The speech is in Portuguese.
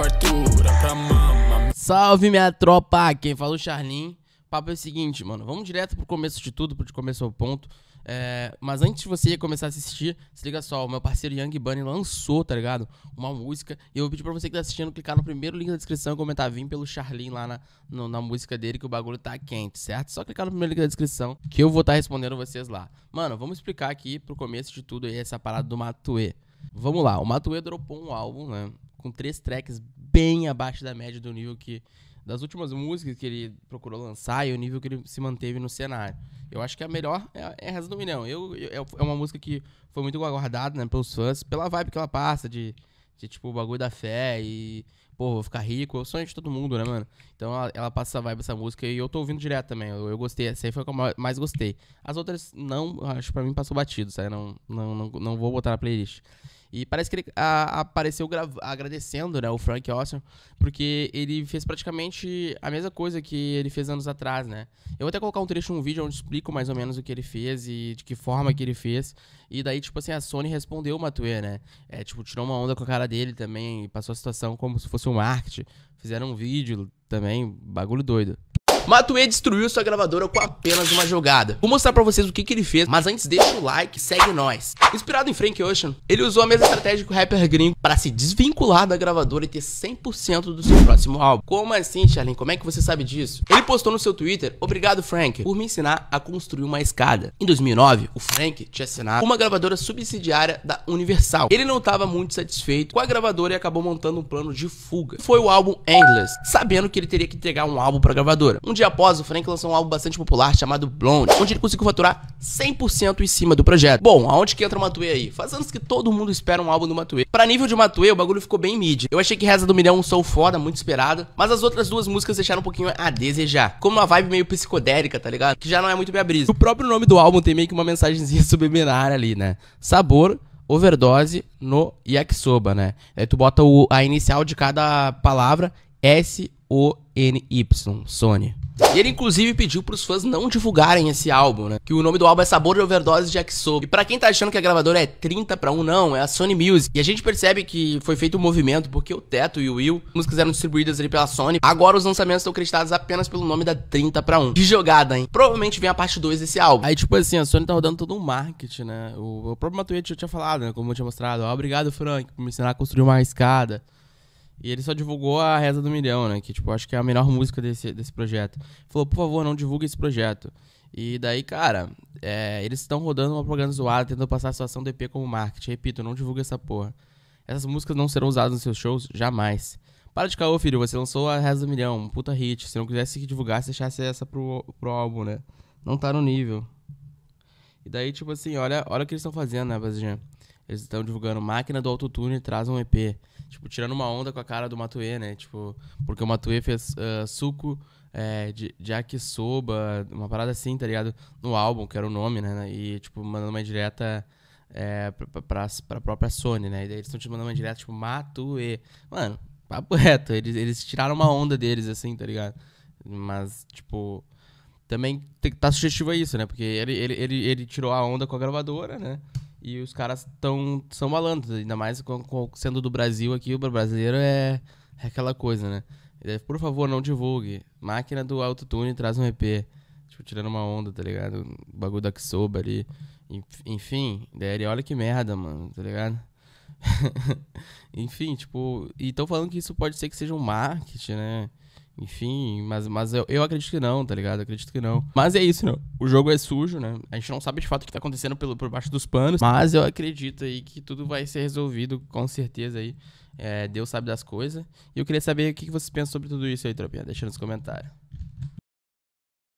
fartura pra mama. Salve minha tropa, quem fala é o Charlin. O papo é o seguinte, mano, vamos direto pro começo de tudo, pro começo ao ponto. É, mas antes de você começar a assistir, se liga só, o meu parceiro Young Bunny lançou, tá ligado? Uma música. E eu vou pedir pra você que tá assistindo clicar no primeiro link da descrição e comentar Vim pelo Charlin lá na, no, na música dele, que o bagulho tá quente, certo? Só clicar no primeiro link da descrição que eu vou estar tá respondendo vocês lá. Mano, vamos explicar aqui pro começo de tudo aí essa parada do Matue. Vamos lá, o Matue dropou um álbum, né? com três tracks bem abaixo da média do nível que das últimas músicas que ele procurou lançar e o nível que ele se manteve no cenário. Eu acho que a melhor é, é Reza do Milhão. Eu, eu, é, é uma música que foi muito aguardada né, pelos fãs, pela vibe que ela passa de, de tipo, o bagulho da fé e, pô, vou ficar rico. É o sonho de todo mundo, né, mano? Então ela, ela, passa essa vibe, essa música, e eu tô ouvindo direto também. Eu, eu gostei, essa aí foi a que eu mais gostei. As outras, não, acho que pra mim passou batido, sabe? Não, não, não, não vou botar na playlist. E parece que ele a, apareceu agradecendo, né, o Frank Ocean, porque ele fez praticamente a mesma coisa que ele fez anos atrás, né? Eu vou até colocar um trecho um vídeo onde explico mais ou menos o que ele fez e de que forma que ele fez. E daí, tipo assim, a Sony respondeu o Matue, né? É, tipo, tirou uma onda com a cara dele também e passou a situação como se fosse um marketing. Fizeram um vídeo também, bagulho doido. Matue destruiu sua gravadora com apenas uma jogada. Vou mostrar pra vocês o que, que ele fez, mas antes deixa o like, segue nós. Inspirado em Frank Ocean, ele usou a mesma estratégia que o rapper gringo para se desvincular da gravadora e ter 100% do seu próximo álbum. Como assim, Charlene? Como é que você sabe disso? Ele postou no seu Twitter, obrigado Frank, por me ensinar a construir uma escada. Em 2009, o Frank tinha assinado uma gravadora subsidiária da Universal. Ele não estava muito satisfeito com a gravadora e acabou montando um plano de fuga. Foi o álbum Endless, sabendo que ele teria que entregar um álbum para a gravadora. Um dia após, o Frank lançou um álbum bastante popular chamado Blonde, onde ele conseguiu faturar 100% em cima do projeto. Bom, aonde que entra o Matuê aí? Faz anos que todo mundo espera um álbum do Matuê. Pra nível de Matuê, o bagulho ficou bem mid. Eu achei que Reza do Milhão um soul foda, muito esperada, mas as outras duas músicas deixaram um pouquinho a desejar. Como uma vibe meio psicodélica, tá ligado? Que já não é muito minha brisa. O próprio nome do álbum tem meio que uma mensagenzinha subliminar ali, né? Sabor, overdose no yakisoba, né? Aí tu bota o, a inicial de cada palavra, S-O-N-Y, Sony. E ele inclusive pediu pros fãs não divulgarem esse álbum, né? Que o nome do álbum é Sabor de Overdose de Axo. E para quem tá achando que a gravadora é 30 para 1, não, é a Sony Music. E a gente percebe que foi feito um movimento porque o Teto e o Will, músicas eram distribuídas ali pela Sony. Agora os lançamentos estão creditados apenas pelo nome da 30 para 1. Que jogada, hein? Provavelmente vem a parte 2 desse álbum. Aí tipo assim, a Sony tá rodando todo um marketing, né? O, o próprio Matuete já tinha falado, né? Como eu tinha mostrado. Ah, obrigado, Frank, por me ensinar a construir uma escada. E ele só divulgou a Reza do Milhão, né? Que, tipo, acho que é a melhor música desse, desse projeto. Falou, por favor, não divulgue esse projeto. E daí, cara, é, eles estão rodando uma propaganda zoada, tentando passar a situação do EP como marketing. Repito, não divulga essa porra. Essas músicas não serão usadas nos seus shows, jamais. Para de caô, filho, você lançou a Reza do Milhão, um puta hit. Se não quisesse que divulgasse, deixasse essa pro, pro álbum, né? Não tá no nível. E daí, tipo assim, olha, olha o que eles estão fazendo, né, Bazinha? Eles estão divulgando Máquina do Autotune traz um EP. Tipo, tirando uma onda com a cara do Matue, né? Tipo, porque o Matue fez uh, suco é, de Yakisoba, uma parada assim, tá ligado? No álbum, que era o nome, né? E, tipo, mandando uma direta é, pra, pra, pra própria Sony, né? E daí eles estão te mandando uma direta, tipo, Matue. Mano, papo reto. Eles, eles tiraram uma onda deles, assim, tá ligado? Mas, tipo, também tá sugestivo a isso, né? Porque ele, ele, ele, ele tirou a onda com a gravadora, né? E os caras tão, são malandros, ainda mais com, com, sendo do Brasil aqui, o brasileiro é, é aquela coisa, né? É, por favor, não divulgue. Máquina do autotune traz um EP. Tipo, tirando uma onda, tá ligado? O bagulho da Kisoba ali. Enfim, daí ele, olha que merda, mano, tá ligado? Enfim, tipo, e tão falando que isso pode ser que seja um marketing, né? enfim, mas, mas eu, eu acredito que não, tá ligado? Eu acredito que não. Mas é isso, né? O jogo é sujo, né? A gente não sabe de fato o que tá acontecendo pelo, por baixo dos panos, mas eu acredito aí que tudo vai ser resolvido com certeza aí. É, Deus sabe das coisas. E eu queria saber o que você pensa sobre tudo isso aí, tropinha. Deixa nos comentários.